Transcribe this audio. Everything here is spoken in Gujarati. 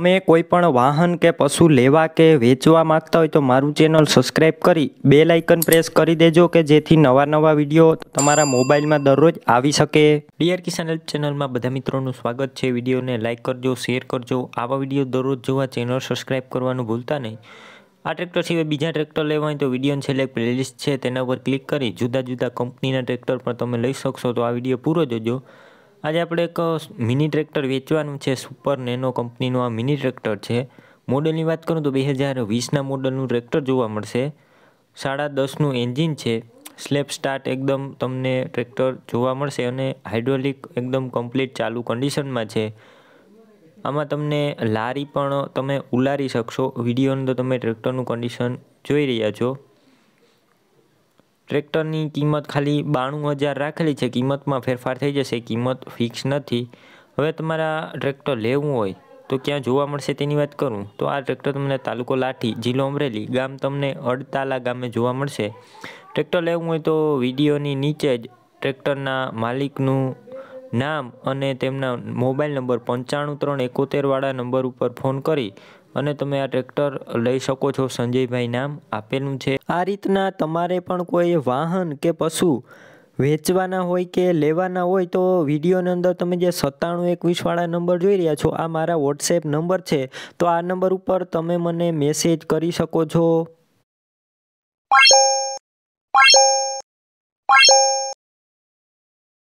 તમે કોઈ પણ વાહન કે પશુ લેવા કે વેચવા માંગતા હોય તો મારું ચેનલ સબસ્ક્રાઈબ કરી બે લાઇકન પ્રેસ કરી દેજો કે જેથી નવા નવા વિડીયો તમારા મોબાઈલમાં દરરોજ આવી શકે ડિયર કિસાન હેલ્પ ચેનલમાં બધા મિત્રોનું સ્વાગત છે વિડીયોને લાઇક કરજો શેર કરજો આવા વિડીયો દરરોજ જોવા ચેનલ સબસ્ક્રાઈબ કરવાનું ભૂલતા નહીં આ ટ્રેક્ટર સિવાય બીજા ટ્રેક્ટર લેવા હોય તો વિડીયોની છેલ્લે પ્લેલિસ્ટ છે તેના ઉપર ક્લિક કરી જુદા જુદા કંપનીના ટ્રેક્ટર પણ તમે લઈ શકશો તો આ વિડીયો પૂરો જોજો આજે આપણે એક મિની ટ્રેક્ટર વેચવાનું છે સુપર નેનો કંપનીનું આ મિની ટ્રેક્ટર છે મોડલની વાત કરું તો બે હજાર વીસના મોડલનું ટ્રેક્ટર જોવા મળશે સાડા દસનું એન્જિન છે સ્લેપ સ્ટાર્ટ એકદમ તમને ટ્રેક્ટર જોવા મળશે અને હાઇડ્રોલિક એકદમ કમ્પ્લીટ ચાલુ કન્ડિશનમાં છે આમાં તમને લારી પણ તમે ઉલારી શકશો વિડીયોનું તો તમે ટ્રેક્ટરનું કન્ડિશન જોઈ રહ્યા છો ટ્રેક્ટરની કિંમત ખાલી બાણું હજાર રાખેલી છે કિંમતમાં ફેરફાર થઈ જશે કિંમત ફિક્સ નથી હવે તમારા ટ્રેક્ટર લેવું હોય તો ક્યાં જોવા મળશે તેની વાત કરું તો આ ટ્રેક્ટર તમને તાલુકો લાઠી જિલ્લો અમરેલી ગામ તમને અડતાલા ગામે જોવા મળશે ટ્રેક્ટર લેવું હોય તો વિડીયોની નીચે જ ટ્રેક્ટરના માલિકનું નામ અને તેમના મોબાઈલ નંબર પંચાણું ત્રણ એકોતેરવાળા નંબર ઉપર ફોન કરી અને તમે આ ટ્રેક્ટર લઈ શકો છો સંજયભાઈ નામ આપેલું છે આ રીતના તમારે પણ કોઈ વાહન કે પશુ વેચવાના હોય કે લેવાના હોય તો વિડીયોની અંદર તમે જે સત્તાણું એકવીસવાળા નંબર જોઈ રહ્યા છો આ મારા વોટ્સએપ નંબર છે તો આ નંબર ઉપર તમે મને મેસેજ કરી શકો છો